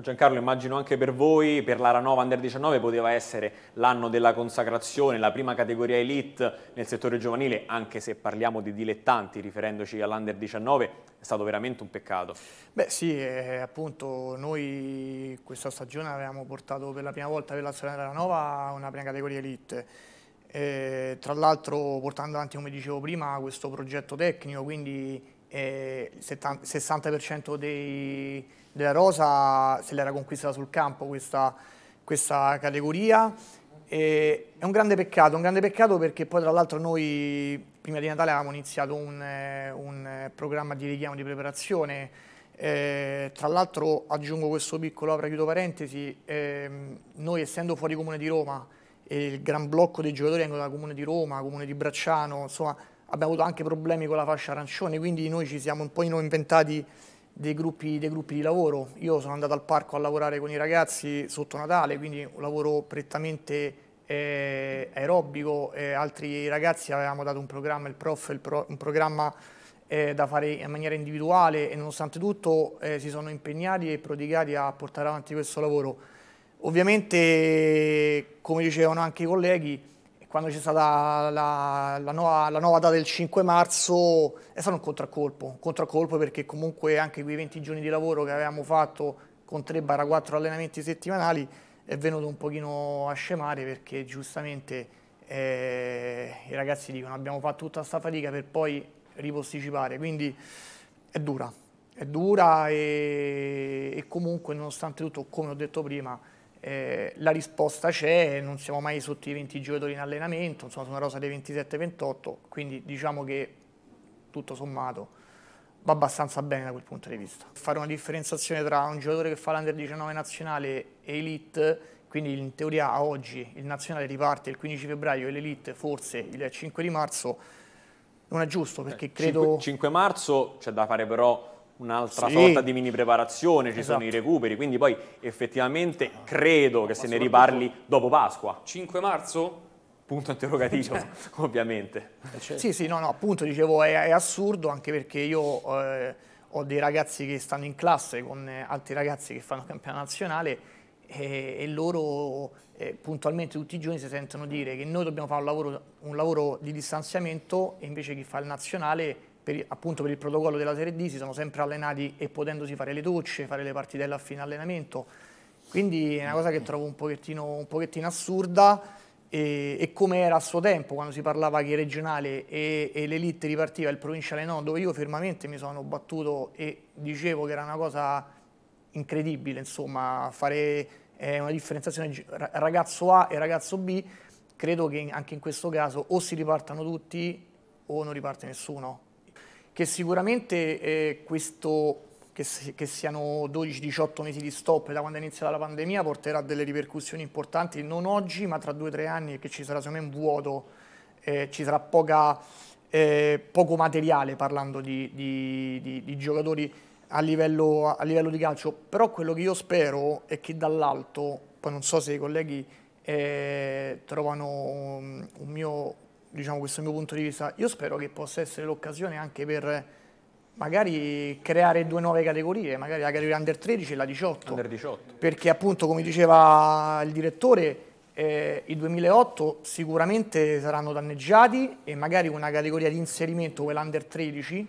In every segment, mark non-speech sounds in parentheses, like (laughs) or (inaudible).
Ecco Giancarlo, immagino anche per voi, per la l'Aranova Under 19 poteva essere l'anno della consacrazione, la prima categoria elite nel settore giovanile, anche se parliamo di dilettanti riferendoci all'Under 19, è stato veramente un peccato. Beh sì, eh, appunto noi questa stagione avevamo portato per la prima volta per la storia dell'Aranova una prima categoria elite. Eh, tra l'altro portando avanti, come dicevo prima, questo progetto tecnico, quindi il 60% dei, della rosa se l'era conquistata sul campo questa, questa categoria. E è un grande peccato, un grande peccato perché poi tra l'altro noi prima di Natale avevamo iniziato un, un programma di richiamo di preparazione, eh, tra l'altro aggiungo questo piccolo, apro chiudo parentesi, ehm, noi essendo fuori comune di Roma, e il gran blocco dei giocatori vengono da comune di Roma, comune di Bracciano, insomma abbiamo avuto anche problemi con la fascia arancione, quindi noi ci siamo un po' inventati dei gruppi, dei gruppi, di lavoro. Io sono andato al parco a lavorare con i ragazzi sotto Natale, quindi un lavoro prettamente eh, aerobico, eh, altri ragazzi avevamo dato un programma, il prof, il pro, un programma eh, da fare in maniera individuale e nonostante tutto eh, si sono impegnati e prodigati a portare avanti questo lavoro. Ovviamente, come dicevano anche i colleghi, quando c'è stata la, la, nuova, la, nuova, data del 5 marzo è stato un contraccolpo, un contraccolpo perché comunque anche quei 20 giorni di lavoro che avevamo fatto con 3-4 allenamenti settimanali è venuto un pochino a scemare perché giustamente eh, i ragazzi dicono abbiamo fatto tutta questa fatica per poi riposticipare, quindi è dura, è dura e, e comunque nonostante tutto come ho detto prima eh, la risposta c'è, non siamo mai sotto i 20 giocatori in allenamento, insomma su una rosa dei 27-28, quindi diciamo che tutto sommato va abbastanza bene da quel punto di vista. Fare una differenziazione tra un giocatore che fa l'Under 19 nazionale e Elite, quindi in teoria a oggi il nazionale riparte il 15 febbraio e l'Elite forse il 5 di marzo, non è giusto perché eh, credo... Il 5, 5 marzo c'è da fare però un'altra sì. sorta di mini preparazione, ci esatto. sono i esatto. recuperi, quindi poi effettivamente ah. credo che se ne riparli dopo Pasqua. 5 marzo? Punto interrogativo, (laughs) cioè. ovviamente. Cioè. Sì, sì, no, no, appunto dicevo è, è assurdo anche perché io eh, ho dei ragazzi che stanno in classe con eh, altri ragazzi che fanno campionato nazionale e, e loro eh, puntualmente tutti i giorni si sentono dire che noi dobbiamo fare un lavoro, un lavoro di distanziamento e invece chi fa il nazionale per, appunto per il protocollo della Serie D si sono sempre allenati e potendosi fare le docce, fare le partitelle a fine allenamento, quindi è una cosa che trovo un pochettino, un pochettino assurda e, e, come era a suo tempo quando si parlava che il regionale e, e l'elite ripartiva, il provinciale no, dove io fermamente mi sono battuto e dicevo che era una cosa incredibile, insomma, fare eh, una differenziazione ragazzo A e ragazzo B, credo che anche in questo caso o si ripartano tutti o non riparte nessuno che sicuramente eh, questo che, che siano 12-18 mesi di stop da quando è iniziata la pandemia porterà delle ripercussioni importanti, non oggi ma tra 2-3 anni e che ci sarà secondo me un vuoto, eh, ci sarà poca, eh, poco materiale parlando di, di, di, di giocatori a livello, a livello, di calcio, però quello che io spero è che dall'alto, poi non so se i colleghi eh, trovano un, un mio diciamo, questo mio punto di vista, io spero che possa essere l'occasione anche per magari creare due nuove categorie, magari la categoria under 13 e la 18. Under 18. Perché appunto, come diceva il direttore, eh, i 2008 sicuramente saranno danneggiati e magari una categoria di inserimento, quella under 13,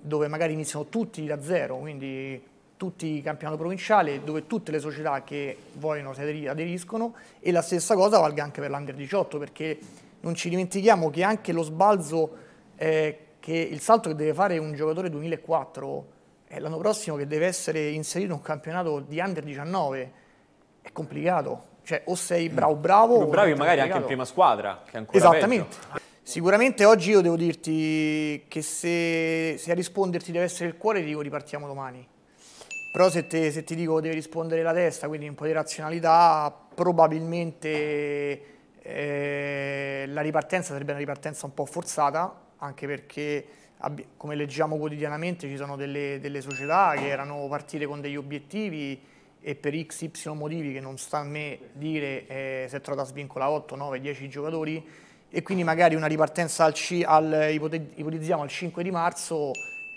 dove magari iniziano tutti da zero, quindi tutti il campionato provinciale, dove tutte le società che vogliono si aderiscono e la stessa cosa valga anche per l'Under 18 perché non ci dimentichiamo che anche lo sbalzo, eh, che il salto che deve fare un giocatore 2004 è eh, l'anno prossimo che deve essere inserito in un campionato di under 19, è complicato. Cioè, o sei mm. bravo bravo... Più bravi magari anche in prima squadra, che è ancora Esattamente. Peggio. Sicuramente oggi io devo dirti che se, se, a risponderti deve essere il cuore, ti dico ripartiamo domani. Però se, te, se ti dico deve rispondere la testa, quindi un po' di razionalità, probabilmente eh, la ripartenza sarebbe una ripartenza un po' forzata, anche perché come leggiamo quotidianamente ci sono delle, delle società che erano partite con degli obiettivi e per x, y motivi che non sta a me dire eh, se Trotas svincola 8, 9, 10 giocatori e quindi magari una ripartenza al, al ipotizziamo al 5 di marzo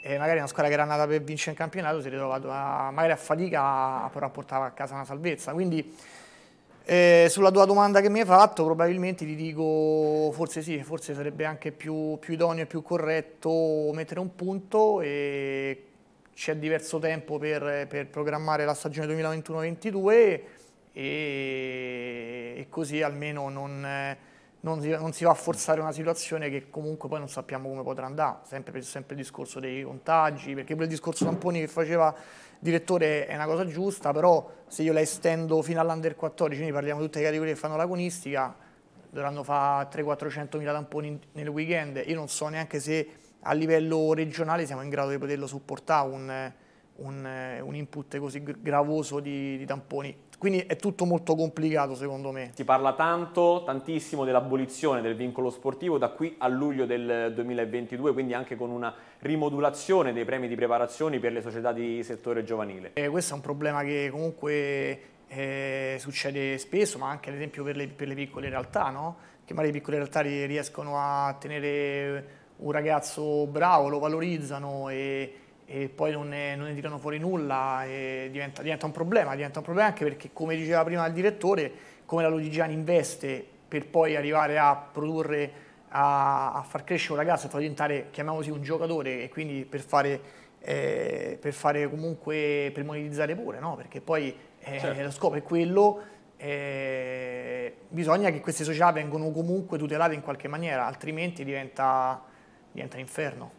eh, magari una squadra che era nata per vincere il campionato si è a, magari a fatica però a portare a casa una salvezza quindi eh, sulla tua domanda che mi hai fatto, probabilmente ti dico forse sì, forse sarebbe anche più, più idoneo e più corretto mettere un punto e c'è diverso tempo per, per, programmare la stagione 2021-22 e, e, così almeno non non si, non si, va a forzare una situazione che comunque poi non sappiamo come potrà andare, sempre, sempre il discorso dei contagi, perché quel discorso tamponi che faceva il direttore è una cosa giusta, però se io la estendo fino all'under 14, quindi parliamo di tutte le categorie che fanno l'agonistica, dovranno fare 300-400 mila tamponi nel weekend, io non so neanche se a livello regionale siamo in grado di poterlo supportare un, un, un input così gravoso di, di tamponi quindi è tutto molto complicato secondo me. Si parla tanto, tantissimo dell'abolizione del vincolo sportivo da qui a luglio del 2022, quindi anche con una rimodulazione dei premi di preparazione per le società di settore giovanile. Eh, questo è un problema che comunque eh, succede spesso, ma anche ad esempio per le, per le piccole realtà, no? che magari le piccole realtà riescono a tenere un ragazzo bravo, lo valorizzano e e poi non ne, non ne tirano fuori nulla e diventa, diventa, un problema, diventa un problema anche perché come diceva prima il direttore, come la Lodigiani investe per poi arrivare a produrre, a, a far crescere un ragazzo, a far diventare, chiamiamosi un giocatore e quindi per fare, eh, per fare comunque, per monetizzare pure, no? perché poi eh, certo. lo scopo è quello, eh, bisogna che queste società vengano comunque tutelate in qualche maniera, altrimenti diventa, diventa un inferno.